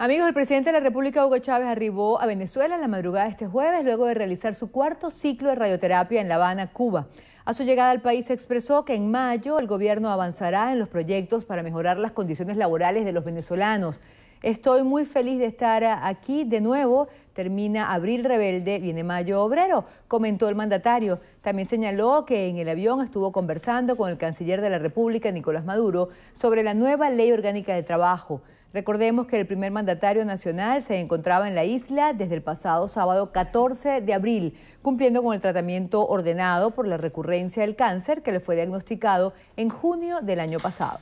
Amigos, el presidente de la República, Hugo Chávez, arribó a Venezuela la madrugada de este jueves luego de realizar su cuarto ciclo de radioterapia en La Habana, Cuba. A su llegada al país expresó que en mayo el gobierno avanzará en los proyectos para mejorar las condiciones laborales de los venezolanos. Estoy muy feliz de estar aquí de nuevo. Termina abril rebelde, viene mayo obrero, comentó el mandatario. También señaló que en el avión estuvo conversando con el canciller de la República, Nicolás Maduro, sobre la nueva ley orgánica de trabajo. Recordemos que el primer mandatario nacional se encontraba en la isla desde el pasado sábado 14 de abril, cumpliendo con el tratamiento ordenado por la recurrencia del cáncer que le fue diagnosticado en junio del año pasado.